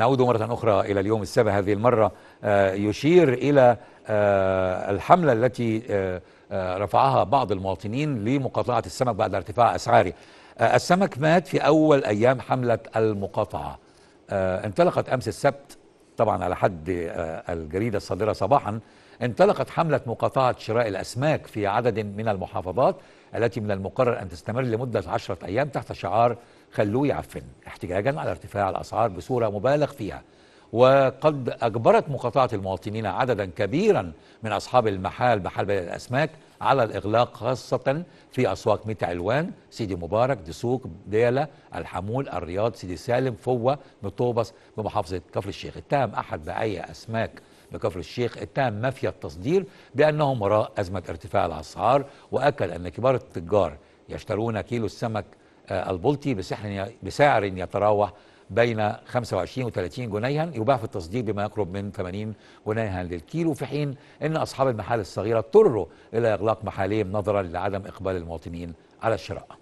نعود مرة أخرى إلى اليوم السابع هذه المرة آه، يشير إلى آه، الحملة التي آه، رفعها بعض المواطنين لمقاطعة السمك بعد ارتفاع أسعاره السمك مات في أول أيام حملة المقاطعة انطلقت أمس السبت طبعا على حد الجريدة الصادرة صباحا انطلقت حملة مقاطعة شراء الأسماك في عدد من المحافظات التي من المقرر أن تستمر لمدة عشرة أيام تحت شعار خلوه يعفن احتجاجا على ارتفاع الأسعار بصورة مبالغ فيها وقد أجبرت مقاطعة المواطنين عددا كبيرا من أصحاب المحال محل بيع الأسماك على الإغلاق خاصة في أسواق ميت علوان سيدي مبارك دسوق ديالة الحمول الرياض سيدي سالم فوة مطوبس بمحافظة كفر الشيخ اتهم أحد بأي أسماك بكفر الشيخ اتهم مافيا التصدير بأنهم وراء أزمة ارتفاع الأسعار وأكد أن كبار التجار يشترون كيلو السمك آه، البلطي بسعر يتراوح بين 25 و 30 جنيها يباع في التصدير بما يقرب من 80 جنيها للكيلو في حين ان اصحاب المحال الصغيره اضطروا الى اغلاق محالهم نظرا لعدم اقبال المواطنين على الشراء.